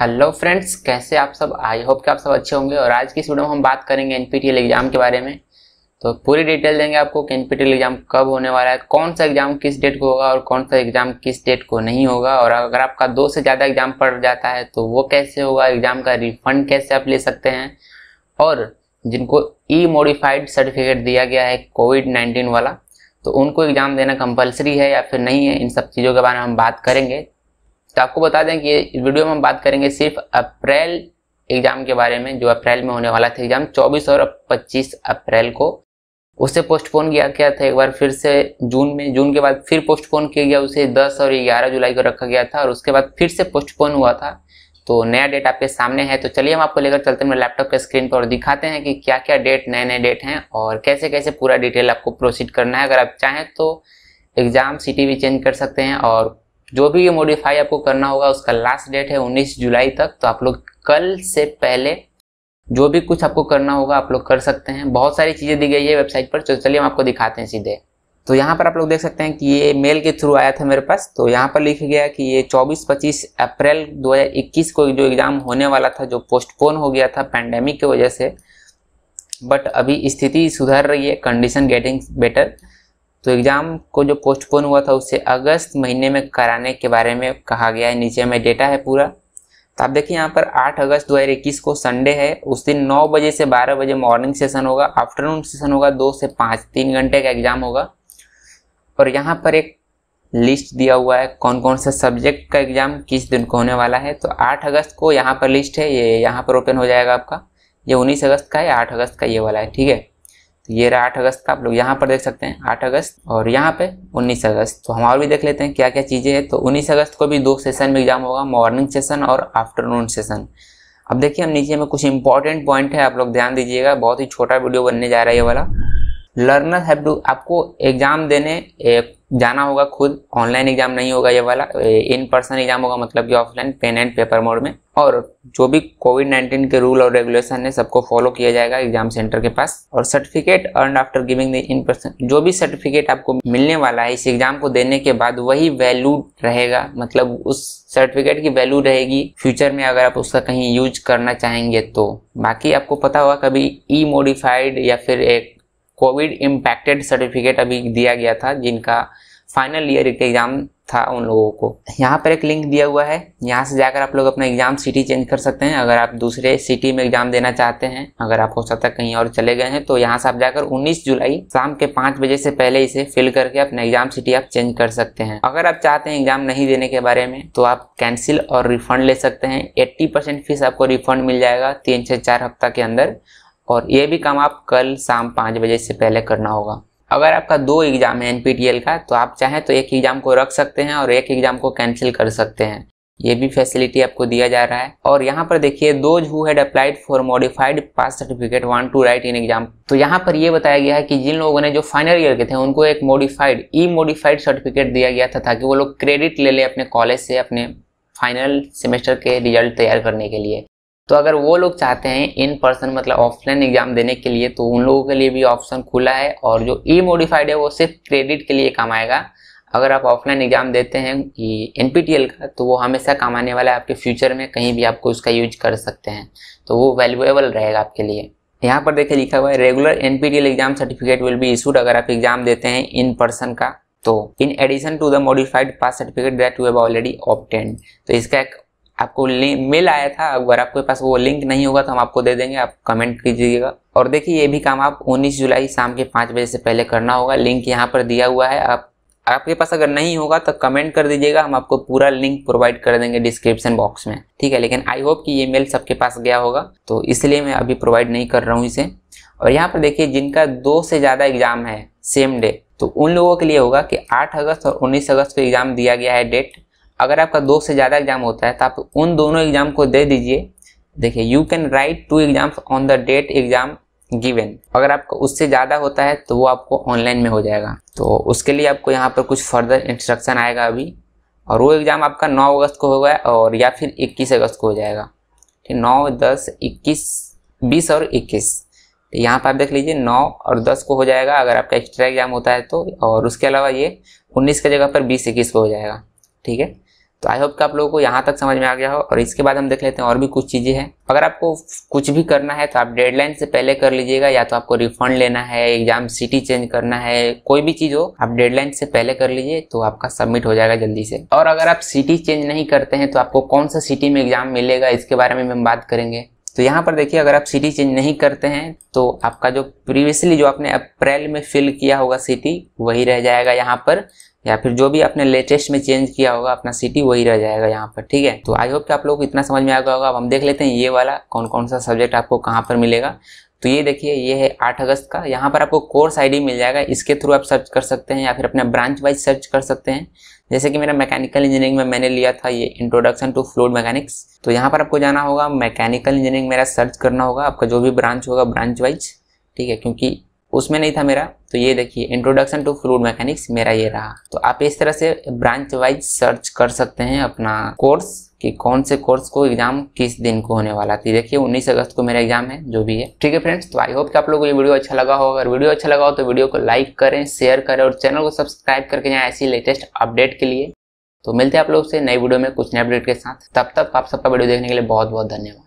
hello friends कैसे आप सब आई होप कि आप सब अच्छे होंगे और आज की इस वीडियो में हम बात करेंगे एनपीटीएल एग्जाम के बारे में तो पूरी डिटेल देंगे आपको कि एनपीटीएल एग्जाम कब होने वाला है कौन सा एग्जाम किस डेट को होगा और कौन सा एग्जाम किस डेट को नहीं होगा और अगर आपका दो से ज़्यादा एग्जाम पड़ जाता है तो वो कैसे होगा एग्जाम का रिफंड कैसे आप ले सकते हैं और जिनको ई मोडिफाइड सर्टिफिकेट दिया गया है कोविड नाइन्टीन वाला तो उनको एग्ज़ाम देना कंपलसरी है या फिर नहीं है इन सब चीज़ों के बारे में हम बात करेंगे तो आपको बता दें कि ये वीडियो में हम बात करेंगे सिर्फ अप्रैल एग्जाम के बारे में जो अप्रैल में होने वाला था एग्जाम 24 और 25 अप्रैल को उसे पोस्टपोन किया गया था एक बार फिर से जून में जून के बाद फिर पोस्टपोन किया गया उसे 10 और 11 जुलाई को रखा गया था और उसके बाद फिर से पोस्टपोन हुआ था तो नया डेट आपके सामने है तो चलिए हम आपको लेकर चलते हैं लैपटॉप के स्क्रीन पर और दिखाते हैं कि क्या क्या डेट नए नए डेट हैं और कैसे कैसे पूरा डिटेल आपको प्रोसीड करना है अगर आप चाहें तो एग्ज़ाम सिटी भी चेंज कर सकते हैं और जो भी ये मॉडिफाई आपको करना होगा उसका लास्ट डेट है 19 जुलाई तक तो आप लोग कल से पहले जो भी कुछ आपको करना होगा आप लोग कर सकते हैं बहुत सारी चीज़ें दी गई है वेबसाइट पर चलिए हम आपको दिखाते हैं सीधे तो यहाँ पर आप लोग देख सकते हैं कि ये मेल के थ्रू आया था मेरे पास तो यहाँ पर लिखा गया कि ये 24-25 अप्रैल 2021 को जो एग्ज़ाम होने वाला था जो पोस्टपोन हो गया था पैंडेमिक की वजह से बट अभी स्थिति सुधर रही है कंडीशन गेटिंग बेटर तो एग्ज़ाम को जो पोस्टपोन हुआ था उसे अगस्त महीने में कराने के बारे में कहा गया है नीचे में डेटा है पूरा तो आप देखिए यहाँ पर 8 अगस्त 2021 को संडे है उस दिन 9 बजे से 12 बजे मॉर्निंग सेशन होगा आफ्टरनून सेशन होगा दो से पाँच तीन घंटे का एग्ज़ाम होगा और यहाँ पर एक लिस्ट दिया हुआ है कौन कौन सा सब्जेक्ट का एग्ज़ाम किस दिन को होने वाला है तो 8 अगस्त को यहाँ पर लिस्ट है ये यहाँ पर ओपन हो जाएगा आपका ये 19 अगस्त का है 8 अगस्त का ये वाला है ठीक है तो ये रहा आठ अगस्त का आप लोग यहाँ पर देख सकते हैं आठ अगस्त और यहाँ पे उन्नीस अगस्त तो हम और भी देख लेते हैं क्या क्या चीज़ें हैं तो उन्नीस अगस्त को भी दो सेशन में एग्जाम होगा मॉर्निंग सेशन और आफ्टरनून सेशन अब देखिए हम नीचे में कुछ इंपॉर्टेंट पॉइंट है आप लोग ध्यान दीजिएगा बहुत ही छोटा वीडियो बनने जा रहा है ये वाला लर्नर हैव टू आपको एग्जाम देने जाना होगा खुद ऑनलाइन एग्जाम नहीं होगा ये वाला इन पर्सन एग्जाम होगा मतलब कि offline pen and paper mode में और जो भी कोविड नाइन्टीन के रूल और रेगुलेशन है सबको फॉलो किया जाएगा एग्जाम सेंटर के पास और certificate earn after giving the in person जो भी सर्टिफिकेट आपको मिलने वाला है इस एग्जाम को देने के बाद वही वैल्यू रहेगा मतलब उस सर्टिफिकेट की वैल्यू रहेगी फ्यूचर में अगर आप उसका कहीं यूज करना चाहेंगे तो बाकी आपको पता होगा कभी ई मोडिफाइड या फिर एक कोविड इम्पैक्टेड सर्टिफिकेट अभी दिया गया था जिनका फाइनल ईयर का एग्ज़ाम था उन लोगों को यहाँ पर एक लिंक दिया हुआ है यहाँ से जाकर आप लोग अपना एग्ज़ाम सिटी चेंज कर सकते हैं अगर आप दूसरे सिटी में एग्ज़ाम देना चाहते हैं अगर आप हो सकता है कहीं और चले गए हैं तो यहाँ से आप जाकर 19 जुलाई शाम के पाँच बजे से पहले इसे फिल करके अपना एग्ज़ाम सिटी आप चेंज कर सकते हैं अगर आप चाहते हैं एग्ज़ाम नहीं देने के बारे में तो आप कैंसिल और रिफंड ले सकते हैं एट्टी फीस आपको रिफंड मिल जाएगा तीन से चार हफ्ता के अंदर और ये भी काम आप कल शाम पाँच बजे से पहले करना होगा अगर आपका दो एग्ज़ाम है एनपीटीएल का तो आप चाहें तो एक एग्ज़ाम को रख सकते हैं और एक एग्ज़ाम को कैंसिल कर सकते हैं ये भी फैसिलिटी आपको दिया जा रहा है और यहाँ पर देखिए those who had applied for modified pass certificate one to write in exam तो यहाँ पर ये बताया गया है कि जिन लोगों ने जो फाइनल ईयर के थे उनको एक मॉडिफाइड ई मॉडिफाइड सर्टिफिकेट दिया गया था ताकि वो लोग क्रेडिट ले लें अपने कॉलेज से अपने फाइनल सेमेस्टर के रिजल्ट तैयार करने के लिए तो अगर वो लोग चाहते हैं इन पर्सन मतलब ऑफलाइन एग्जाम देने के लिए तो उन लोगों के लिए भी ऑप्शन खुला है और जो ई मोडिफाइड है वो सिर्फ क्रेडिट के लिए काम आएगा अगर आप ऑफलाइन एग्जाम देते हैं एन का तो वो हमेशा काम आने वाला है आपके फ्यूचर में कहीं भी आपको उसका यूज कर सकते हैं तो वो वैल्यूएबल रहेगा आपके लिए यहाँ पर देखिए लिखा हुआ है regular an exam certificate will be issued अगर आप एग्जाम देते हैं इन पर्सन का तो in addition to the modified pass certificate that you have already obtained तो इसका एक आपको मेल आया था अगर आपके पास वो लिंक नहीं होगा तो हम आपको दे देंगे आप कमेंट कीजिएगा और देखिए ये भी काम आप 19 जुलाई शाम के पाँच बजे से पहले करना होगा लिंक यहाँ पर दिया हुआ है आप आपके पास अगर नहीं होगा तो कमेंट कर दीजिएगा हम आपको पूरा लिंक प्रोवाइड कर देंगे डिस्क्रिप्शन बॉक्स में ठीक है लेकिन आई होप कि ये मेल सबके पास गया होगा तो इसलिए मैं अभी प्रोवाइड नहीं कर रहा हूँ इसे और यहाँ पर देखिए जिनका दो से ज़्यादा एग्जाम है सेम डे तो उन लोगों के लिए होगा कि आठ अगस्त और उन्नीस अगस्त को एग्ज़ाम दिया गया है डेट अगर आपका दो से ज़्यादा एग्जाम होता है तो आप उन दोनों एग्जाम को दे दीजिए देखिए you can write two exams on the date exam given अगर आपका उससे ज़्यादा होता है तो वो आपको ऑनलाइन में हो जाएगा तो उसके लिए आपको यहाँ पर कुछ फर्दर इंस्ट्रक्शन आएगा अभी और वो एग्ज़ाम आपका 9 अगस्त को होगा और या फिर 21 अगस्त को हो जाएगा ठीक नौ दस इक्कीस बीस और इक्कीस यहाँ पर आप देख लीजिए नौ और दस को हो जाएगा अगर आपका एक्स्ट्रा एग्जाम होता है तो और उसके अलावा ये उन्नीस की जगह पर बीस इक्कीस को हो जाएगा ठीक है तो आई होप कि आप लोगों को यहाँ तक समझ में आ गया हो और इसके बाद हम देख लेते हैं और भी कुछ चीज़ें हैं अगर आपको कुछ भी करना है तो आप डेडलाइन से पहले कर लीजिएगा या तो आपको रिफंड लेना है एग्जाम सिटी चेंज करना है कोई भी चीज़ हो आप डेडलाइन से पहले कर लीजिए तो आपका सबमिट हो जाएगा जल्दी से और अगर आप सिटी चेंज नहीं करते हैं तो आपको कौन सा सिटी में एग्जाम मिलेगा इसके बारे में हम बात करेंगे तो यहाँ पर देखिए अगर आप सिटी चेंज नहीं करते हैं तो आपका जो प्रीवियसली जो आपने अप्रैल में फिल किया होगा सिटी वही रह जाएगा यहाँ पर या फिर जो भी आपने लेटेस्ट में चेंज किया होगा अपना सिटी वही रह जाएगा यहाँ पर ठीक है तो आई होप कि आप लोग इतना समझ में आ गया होगा अब हम देख लेते हैं ये वाला कौन कौन सा सब्जेक्ट आपको कहाँ पर मिलेगा तो ये देखिए ये है आठ अगस्त का यहाँ पर आपको कोर्स आईडी मिल जाएगा इसके थ्रू आप सर्च कर सकते हैं या फिर अपना ब्रांच वाइज सर्च कर सकते हैं जैसे कि मेरा मैकेनिकल इंजीनियरिंग में मैंने लिया था ये इंट्रोडक्शन टू फ्लूड मैकेनिक्स तो यहाँ पर आपको जाना होगा मैकेनिकल इंजीनियरिंग मेरा सर्च करना होगा आपका जो भी ब्रांच होगा ब्रांच वाइज ठीक है क्योंकि उसमें नहीं था मेरा तो ये देखिए इंट्रोडक्शन टू फ्लूड मैकेनिक्स मेरा ये रहा तो आप इस तरह से ब्रांच वाइज सर्च कर सकते हैं अपना कोर्स कि कौन से कोर्स को एग्जाम किस दिन को होने वाला थी देखिए 19 अगस्त को मेरा एग्जाम है जो भी है ठीक है फ्रेंड्स तो आई होप कि आप लोगों को ये वीडियो अच्छा लगा हो अगर वीडियो अच्छा लगा हो तो वीडियो को लाइक करें शेयर करें और चैनल को सब्सक्राइब करके यहाँ ऐसी लेटेस्ट अपडेट के लिए तो मिलते हैं आप लोग से नई वीडियो में कुछ नए अपडेट के साथ तब तक आप सबका वीडियो देखने के लिए बहुत बहुत धन्यवाद